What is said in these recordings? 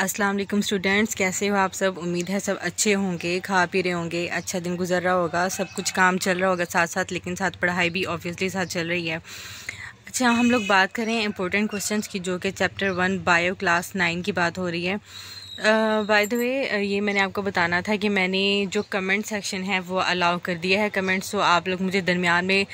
अस्सलाम वालेकुम स्टूडेंट्स कैसे हो आप सब उम्मीद है सब अच्छे होंगे खा पी रहे होंगे अच्छा दिन गुजर रहा होगा सब कुछ काम चल रहा होगा साथ साथ लेकिन साथ पढ़ाई भी ऑब्वियसली साथ चल रही है अच्छा हम लोग बात करें इंपॉर्टेंट क्वेश्चंस की जो कि chapter one bio class nine की बात हो रही है बाय द वे ये मैंने आपको बताना था कि मैंने जो कमेंट सेक्शन है वो अलाउ कर दिया है कमेंट्स तो आप लोग मुझे दरमियान में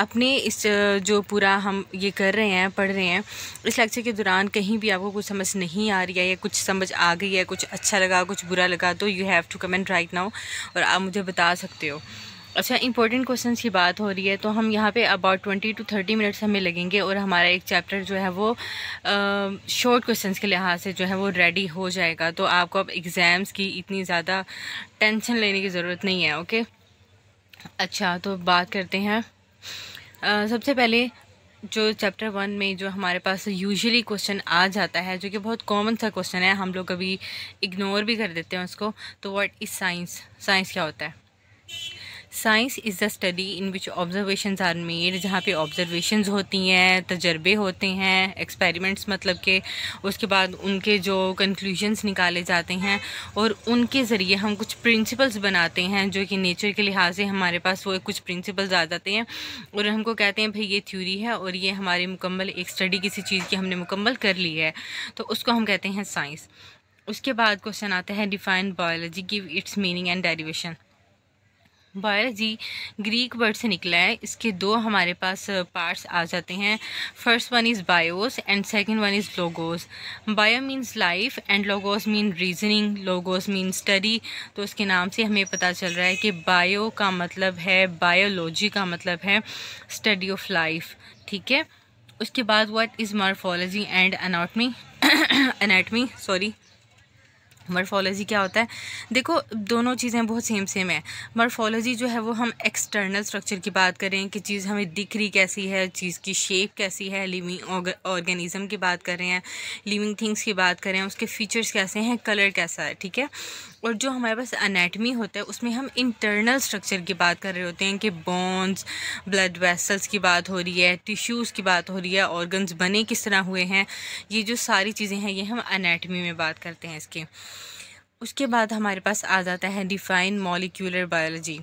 अपने इस जो पूरा हम ये कर रहे हैं पढ़ रहे हैं इस लेक्चर के दौरान कहीं भी आपको कुछ समझ नहीं आ रही है या कुछ समझ आ गई है कुछ अच्छा लगा कुछ बुरा लगा तो you have to comment right now और आप मुझे बता सकते हो अच्छा इंपॉर्टेंट क्वेश्चन की बात हो रही है तो हम यहाँ पे about twenty two thirty minutes हमें लगेंगे और हमारा एक चैप्टर जो है वो शॉर्ट क्वेश्चन के लिहाज से जो है वो रेडी हो जाएगा तो आपको अब एग्ज़ाम्स की इतनी ज़्यादा टेंशन लेने की ज़रूरत नहीं है ओके अच्छा तो बात करते हैं सबसे पहले जो चैप्टर वन में जो हमारे पास यूजुअली क्वेश्चन आ जाता है जो कि बहुत कॉमन सा क्वेश्चन है हम लोग कभी इग्नोर भी कर देते हैं उसको तो व्हाट इज़ साइंस साइंस क्या होता है science is the study in which observation are made जहाँ पे ऑब्जर्वेशन होती हैं तजर्बे होते हैं एक्सपेरिमेंट्स मतलब के उसके बाद उनके जो कंक्लूजन्स निकाले जाते हैं और उनके ज़रिए हम कुछ प्रिंसिपल्स बनाते हैं जो कि नेचर के लिहाज से हमारे पास वो कुछ प्रिंसिपल्स आ जाते हैं और हमको कहते हैं भाई ये थ्यूरी है और ये हमारी मुकम्मल एक स्टडी किसी चीज़ की हमने मुकम्मल कर ली है तो उसको हम कहते हैं साइंस उसके बाद क्वेश्चन आता है define biology give its meaning and derivation biology Greek word से निकला है इसके दो हमारे पास पार्ट्स आ जाते हैं first one is bios and second one is logos bio means life and logos mean reasoning logos mean study तो इसके नाम से हमें पता चल रहा है कि बायो का मतलब है बायोलॉजी का मतलब है स्टडी ऑफ लाइफ ठीक है उसके बाद what is morphology and anatomy anatomy sorry morphology क्या होता है देखो दोनों चीज़ें बहुत सेम सेम है मर्फोलॉजी जो है वो हम एक्सटर्नल स्ट्रक्चर की बात करें कि चीज़ हमें दिख रही कैसी है चीज़ की शेप कैसी है लिविंग ऑर्गेनिज़म की बात कर रहे हैं लिविंग थिंग्स की बात करें उसके फीचर्स कैसे हैं कलर कैसा है ठीक है और जो हमारे पास अनेटमी होता है उसमें हम इंटरनल स्ट्रक्चर की बात कर रहे होते हैं कि बोन्स ब्लड वेसल्स की बात हो रही है टिश्यूज़ की बात हो रही है ऑर्गन्स बने किस तरह हुए हैं ये जो सारी चीज़ें हैं ये हम अनेटमी में बात करते हैं इसके उसके बाद हमारे पास आ जाता है define molecular biology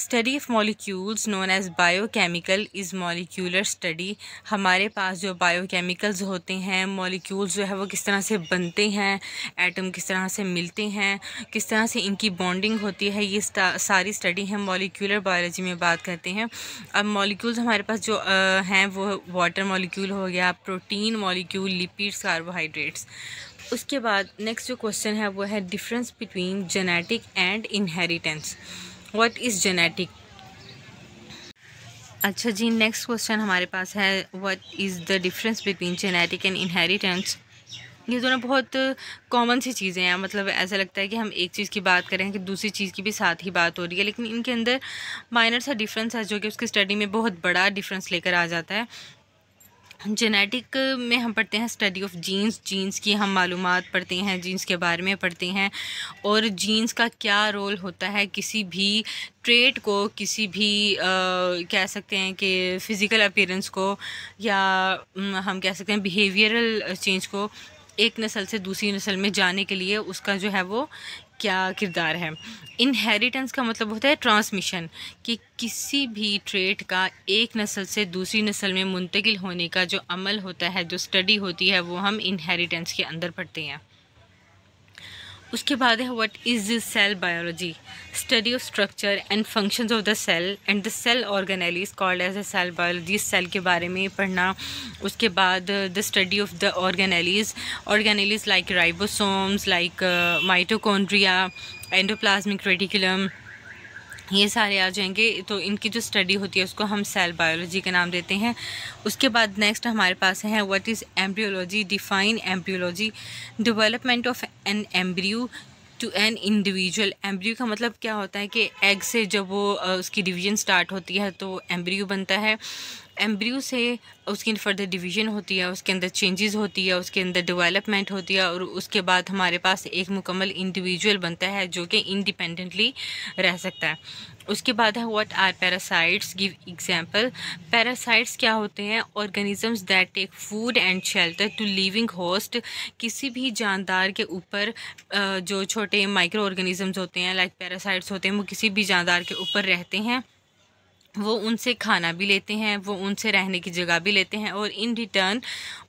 study of molecules known as biochemical is molecular study हमारे पास जो बायोकेमिकल्स होते हैं मॉलिक्यूल्स जो है वो किस तरह से बनते हैं एटम किस तरह से मिलते हैं किस तरह से इनकी बॉन्डिंग होती है ये सारी स्टडी हम मॉलिक्यूलर बायोलॉजी में बात करते हैं अब मॉलिक्यूल्स हमारे पास जो हैं वो वाटर मॉलिक्यूल हो गया प्रोटीन मॉलिक्यूल लिपिड्स कार्बोहाइड्रेट्स उसके बाद नेक्स्ट जो क्वेश्चन है वो है difference between genetic and inheritance what is genetic अच्छा जी नेक्स्ट क्वेश्चन हमारे पास है what is the difference between genetic and inheritance ये दोनों बहुत कॉमन सी चीज़ें हैं मतलब ऐसा लगता है कि हम एक चीज़ की बात करें कि दूसरी चीज़ की भी साथ ही बात हो रही है लेकिन इनके अंदर माइनर सा डिफरेंस है जो कि उसकी स्टडी में बहुत बड़ा डिफरेंस लेकर आ जाता है जेनेटिक में हम पढ़ते हैं स्टडी ऑफ जीन्स जीन्स की हम मालूम पढ़ते हैं जीन्स के बारे में पढ़ते हैं और जीन्स का क्या रोल होता है किसी भी ट्रेट को किसी भी आ, कह सकते हैं कि फ़िज़िकल अपेरेंस को या हम कह सकते हैं बिहेवियरल चेंज को एक नस्ल से दूसरी नस्ल में जाने के लिए उसका जो है वो क्या किरदार है इनहेरिटेंस का मतलब होता है ट्रांसमिशन कि किसी भी ट्रेट का एक नस्ल से दूसरी नस्ल में मुंतकिल होने का जो अमल होता है जो स्टडी होती है वो हम इनहेरिटेंस के अंदर पढ़ते हैं उसके बाद है what is cell biology study of structure and functions of the cell and the cell organelle is called as a cell biology cell के बारे में पढ़ना उसके बाद the study of the organelles organelles like ribosomes like mitochondria endoplasmic reticulum ये सारे आ जाएंगे तो इनकी जो स्टडी होती है उसको हम सेल बायोलॉजी के नाम देते हैं उसके बाद नेक्स्ट हमारे पास है what is embryology define embryology development of an embryo to an individual embryo का मतलब क्या होता है कि एग से जब वो उसकी डिवीजन स्टार्ट होती है तो एम्ब्रियो बनता है एम्ब्रियो से उसकी फर्दर डिवीजन होती है उसके अंदर चेंजेस होती है उसके अंदर डेवलपमेंट होती है और उसके बाद हमारे पास एक मुकम्मल इंडिविजुअल बनता है जो कि इंडिपेंडेंटली रह सकता है उसके बाद है what are parasites give example parasites क्या होते हैं organisms that take food and shelter to living host किसी भी जानदार के ऊपर जो छोटे माइक्रो ऑर्गेनिजम्स होते हैं लाइक like पैरासाइट्स होते हैं वो किसी भी जानदार के ऊपर रहते हैं वो उनसे खाना भी लेते हैं वो उनसे रहने की जगह भी लेते हैं और इन रिटर्न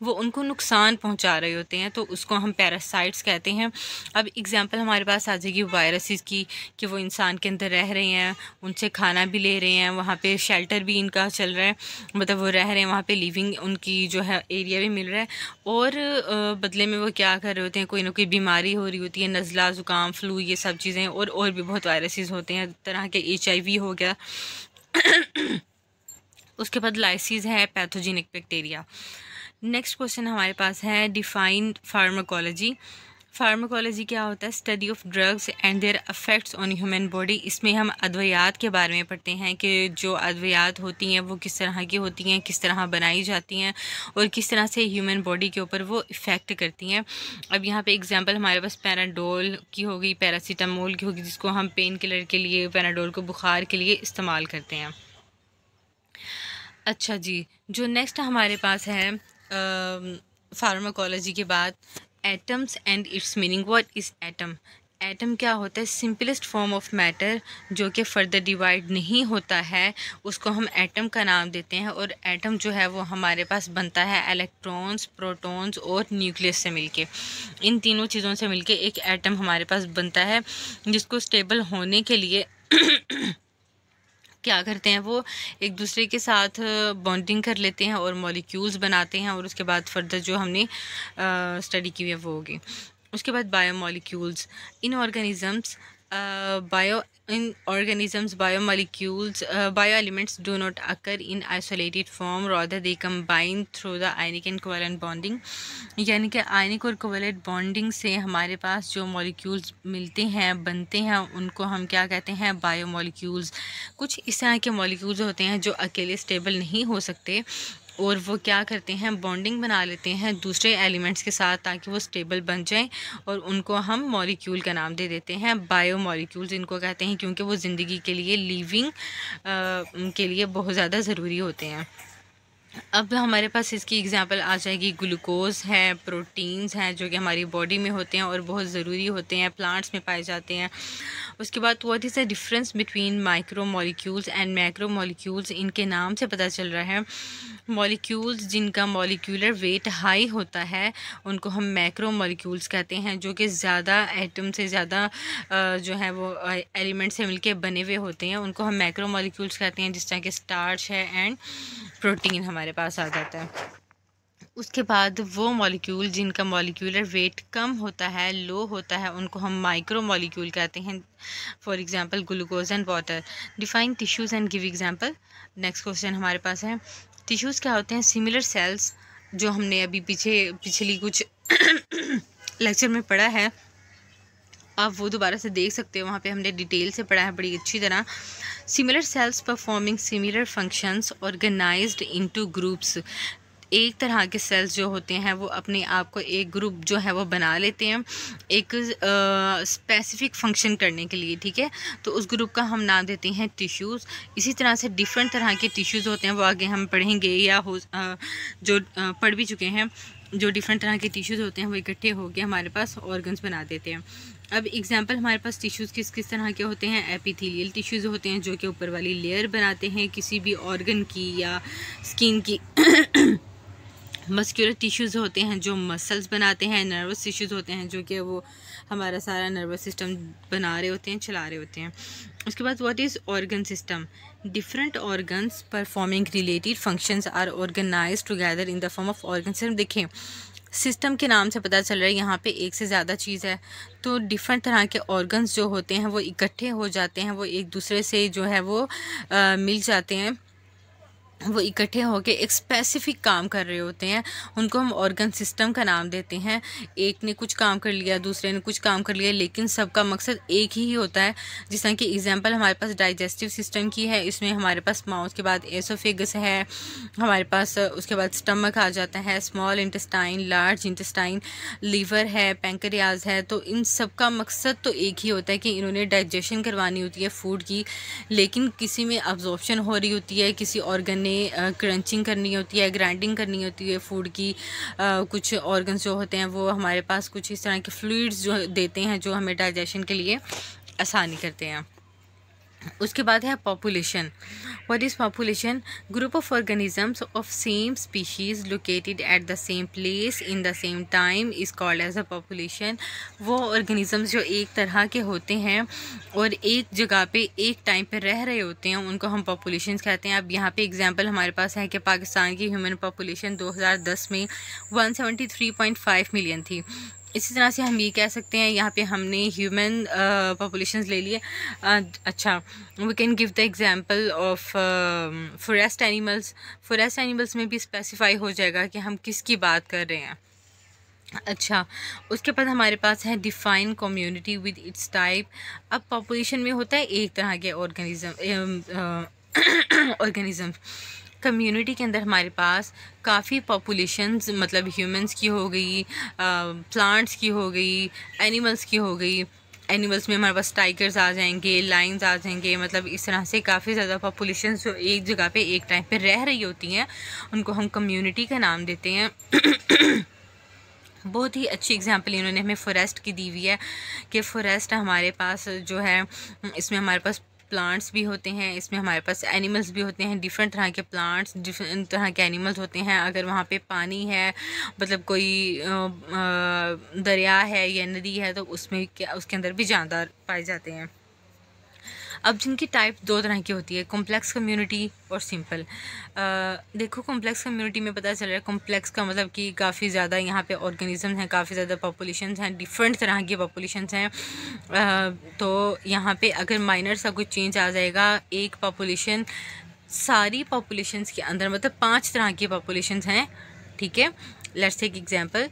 वो उनको नुकसान पहुंचा रहे होते हैं तो उसको हम पैरासाइट्स कहते हैं अब एग्जांपल हमारे पास आ जाएगी वायरसेस की कि वो इंसान के अंदर रह रहे हैं उनसे खाना भी ले रहे हैं वहाँ पे शेल्टर भी इनका चल रहा है मतलब वो रह रहे हैं वहाँ पर लिविंग उनकी जो है एरिया भी मिल रहा है और बदले में वो क्या कर रहे होते हैं कोई ना कोई बीमारी हो रही होती है नज़ला ज़ुकाम फ्लू ये सब चीज़ें और और भी बहुत वायरसेज़ होते हैं तरह के एच हो गया उसके बाद लाइसिस है पैथोजेनिक बैक्टीरिया नेक्स्ट क्वेश्चन हमारे पास है डिफाइंड फार्माकोलॉजी फार्माकोलॉजी क्या होता है study of drugs and their effects on human body इसमें हम अद्वियात के बारे में पढ़ते हैं कि जो अद्वियात होती हैं वो किस तरह की होती हैं किस तरह बनाई जाती हैं और किस तरह से ह्यूमन बॉडी के ऊपर वो इफ़ेक्ट करती हैं अब यहाँ पे एग्जांपल हमारे पास पैराडोल की होगी पैरासीटामोल की होगी जिसको हम पेन किलर के लिए पैराडोल को बुखार के लिए इस्तेमाल करते हैं अच्छा जी जो नेक्स्ट हमारे पास है फार्माकोलॉजी के बाद atoms and its meaning what is atom atom क्या होता है सिंपलेस्ट फॉर्म ऑफ मैटर जो कि फर्दर डिवाइड नहीं होता है उसको हम एटम का नाम देते हैं और एटम जो है वो हमारे पास बनता है इलेक्ट्रॉन्स प्रोटॉन्स और न्यूक्लियस से मिलके इन तीनों चीज़ों से मिलके एक एटम हमारे पास बनता है जिसको स्टेबल होने के लिए क्या करते हैं वो एक दूसरे के साथ बॉन्डिंग कर लेते हैं और मॉलिक्यूल्स बनाते हैं और उसके बाद फर्दर जो हमने स्टडी की हुई है वो होगी उसके बाद biomolecules in organisms bio in organisms bio molecules bio elements do not occur in isolated form rather they combine through the ionic and covalent bonding यानी कि आयनिक और कोवेलेंट बॉन्डिंग से हमारे पास जो मॉलिक्यूल्स मिलते हैं बनते हैं उनको हम क्या कहते हैं बायो मॉलिक्यूल्स कुछ इस तरह के मॉलिक्यूल्स होते हैं जो अकेले स्टेबल नहीं हो सकते और वो क्या करते हैं बॉन्डिंग बना लेते हैं दूसरे एलिमेंट्स के साथ ताकि वो स्टेबल बन जाएं और उनको हम मॉलिक्यूल का नाम दे देते हैं बायो मॉलिक्यूल्स इनको कहते हैं क्योंकि वो ज़िंदगी के लिए लिविंग के लिए बहुत ज़्यादा ज़रूरी होते हैं अब हमारे पास इसकी एग्ज़ाम्पल आ जाएगी ग्लूकोज है प्रोटीन्स हैं जो कि हमारी बॉडी में होते हैं और बहुत ज़रूरी होते हैं प्लांट्स में पाए जाते हैं उसके बाद what is the difference between micro molecules and macro molecules इनके नाम से पता चल रहा है मॉलिक्यूल्स जिनका मॉलिक्यूलर वेट हाई होता है उनको हम मैक्रो मॉलिक्यूल्स कहते हैं जो कि ज़्यादा एटम से ज़्यादा जो है वो एलिमेंट से मिलके बने हुए होते हैं उनको हम मैक्रो मॉलिक्यूल्स कहते हैं जिस तरह के स्टार्च है एंड प्रोटीन हमारे हमारे पास आ जाता है उसके बाद वो मॉलिक्यूल जिनका मॉलिक्यूलर वेट कम होता है लो होता है उनको हम माइक्रो मॉलिक्यूल कहते हैं for example glucose and water define tissues and give example next question हमारे पास है टिश्यूज़ क्या होते हैं सिमिलर सेल्स जो हमने अभी पीछे पिछली कुछ लेक्चर में पढ़ा है आप वो दोबारा से देख सकते हो वहाँ पे हमने डिटेल से पढ़ा है बड़ी अच्छी तरह similar cells performing similar functions organize into groups एक तरह के सेल्स जो होते हैं वो अपने आप को एक ग्रुप जो है वो बना लेते हैं एक स्पेसिफिक फंक्शन करने के लिए ठीक है तो उस ग्रुप का हम नाम देते हैं टिश्यूज़ इसी तरह से डिफरेंट तरह के टिश्यूज़ होते हैं वो आगे हम पढ़ेंगे या हो आ, जो आ, पढ़ भी चुके हैं जो डिफरेंट तरह के टिश्यूज़ होते हैं वो इकट्ठे होकर हमारे पास ऑर्गन्स बना देते हैं अब एग्जांपल हमारे पास टिश्यूज़ किस किस तरह के होते हैं एपिथेलियल टिश्यूज़ होते हैं जो कि ऊपर वाली लेयर बनाते हैं किसी भी ऑर्गन की या स्किन की मस्क्यूलर टिश्यूज़ होते हैं जो मसल्स बनाते हैं नर्वस टिश्यूज़ होते हैं जो कि वो हमारा सारा नर्वस सिस्टम बना रहे होते हैं चला रहे होते हैं उसके बाद what is organ system different organ performing related functions are organize together in the form of organ सिर्फ देखें सिस्टम के नाम से पता चल रहा है यहाँ पे एक से ज़्यादा चीज़ है तो डिफरेंट तरह के ऑर्गन्स जो होते हैं वो इकट्ठे हो जाते हैं वो एक दूसरे से जो है वो आ, मिल जाते हैं वो इकट्ठे होकर एक स्पेसिफिक काम कर रहे होते हैं उनको हम ऑर्गन सिस्टम का नाम देते हैं एक ने कुछ काम कर लिया दूसरे ने कुछ काम कर लिया लेकिन सबका मकसद एक ही होता है जिस तरह की एग्जाम्पल हमारे पास डाइजेस्टिव सिस्टम की है इसमें हमारे पास माउथ के बाद एसोफेगस है हमारे पास उसके बाद स्टमक आ जाता है small intestine large intestine liver है पेंकरियाज है तो इन सब का मकसद तो एक ही होता है कि इन्होंने डाइजेशन करवानी होती है फूड की लेकिन किसी में अब्जॉर्बशन हो रही होती है किसी ऑर्गन ने हमें क्रंचिंग करनी होती है ग्राइंडिंग करनी होती है फूड की कुछ ऑर्गन्स जो होते हैं वो हमारे पास कुछ इस तरह के फ्लूड्स जो देते हैं जो हमें डाइजेशन के लिए आसानी करते हैं उसके बाद है population What is population? Group of organisms of same species located at the same place in the same time is called as a population. वो organisms जो एक तरह के होते हैं और एक जगह पे एक टाइम पे रह रहे होते हैं उनको हम population कहते हैं अब यहाँ पे एग्जाम्पल हमारे पास है कि पाकिस्तान की ह्यूमन पॉपुलेशन 2010 में 173.5 मिलियन थी इसी तरह से हम ये कह सकते हैं यहाँ पे हमने ह्यूमन पॉपुलेशन uh, ले लिए uh, अच्छा we can give the example of forest animals forest animals में भी स्पेसिफाई हो जाएगा कि हम किसकी बात कर रहे हैं अच्छा उसके बाद हमारे पास है define community with its type अब पॉपुलेशन में होता है एक तरह के organism organism um, uh, community के अंदर हमारे पास काफ़ी पॉपुलेशंस मतलब ह्यूमंस की हो गई प्लांट्स की हो गई एनिमल्स की हो गई एनिमल्स में हमारे पास टाइगर्स आ जाएंगे लाइन्स आ जाएंगे मतलब इस तरह से काफ़ी ज़्यादा पॉपुलेशन जो एक जगह पे एक टाइम पे रह रही होती हैं उनको हम कम्युनिटी का नाम देते हैं बहुत ही अच्छी एग्जांपल इन्होंने हमें फॉरेस्ट की दी हुई है कि फॉरेस्ट हमारे पास जो है इसमें हमारे पास प्लांट्स भी होते हैं इसमें हमारे पास एनिमल्स भी होते हैं डिफरेंट तरह के प्लांट्स डिफरेंट तरह के एनिमल्स होते हैं अगर वहाँ पे पानी है मतलब कोई दरिया है या नदी है तो उसमें क्या उसके अंदर भी जानदार पाए जाते हैं अब जिनकी टाइप दो तरह की होती है कॉम्प्लेक्स कम्युनिटी और सिंपल देखो कॉम्प्लेक्स कम्युनिटी में पता चल रहा है कॉम्प्लेक्स का मतलब कि काफ़ी ज़्यादा यहाँ पे ऑर्गेनिज्म हैं काफ़ी ज़्यादा पॉपुलेशन हैं डिफरेंट तरह की पॉपुलेशन हैं तो यहाँ पे अगर माइनर सा कुछ चेंज आ जाएगा एक पॉपुलेशन सारी पॉपुलेशन के अंदर मतलब पाँच तरह की पॉपुलेशन हैं ठीक है लेट्स टेक एग्जांपल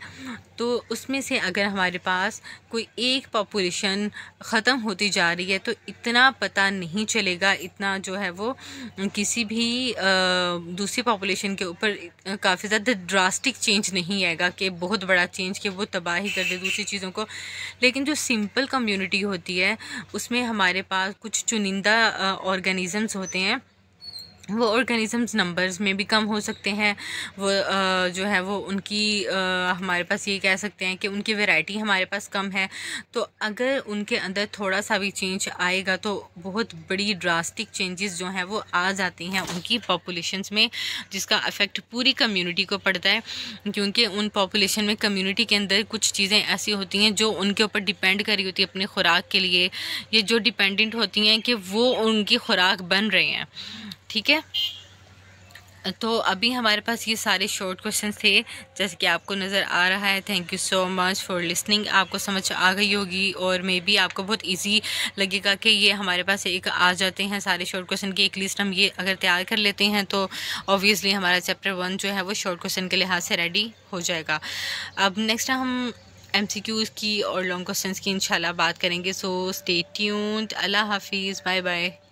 तो उसमें से अगर हमारे पास कोई एक पॉपुलेशन ख़त्म होती जा रही है तो इतना पता नहीं चलेगा इतना जो है वो किसी भी दूसरी पॉपुलेशन के ऊपर काफ़ी ज़्यादा ड्रास्टिक चेंज नहीं आएगा कि बहुत बड़ा चेंज कि वो तबाही कर दे दूसरी चीज़ों को लेकिन जो सिंपल कम्युनिटी होती है उसमें हमारे पास कुछ चुनिंदा ऑर्गेनिज़म्स होते हैं वो ऑर्गेनिज़म्स नंबर्स में भी कम हो सकते हैं वो आ, जो है वो उनकी आ, हमारे पास ये कह सकते हैं कि उनकी वैरायटी हमारे पास कम है तो अगर उनके अंदर थोड़ा सा भी चेंज आएगा तो बहुत बड़ी ड्रास्टिक चेंजेस जो हैं वो आ जाती हैं उनकी पॉपुलेशन में जिसका अफेक्ट पूरी कम्युनिटी को पड़ता है क्योंकि उन पॉपुलेशन में कम्यूनिटी के अंदर कुछ चीज़ें ऐसी होती हैं जो उनके ऊपर डिपेंड करी होती है अपनी खुराक के लिए ये जो डिपेंडेंट होती हैं कि वो उनकी खुराक बन रहे हैं ठीक है तो अभी हमारे पास ये सारे शॉर्ट क्वेश्चन थे जैसे कि आपको नज़र आ रहा है thank you so much for listening आपको समझ आ गई होगी और मे बी आपको बहुत इजी लगेगा कि ये हमारे पास एक आ जाते हैं सारे शॉर्ट क्वेश्चन की एक लिस्ट हम ये अगर तैयार कर लेते हैं तो ऑब्वियसली हमारा चैप्टर वन जो है वो शॉर्ट क्वेश्चन के लिहाज से रेडी हो जाएगा अब नेक्स्ट हम एम सी क्यूज़ की और लॉन्ग क्वेश्चन की इनशाला बात करेंगे सो स्टे ट्यून्ड अल्लाह हाफिज़ बाय बाय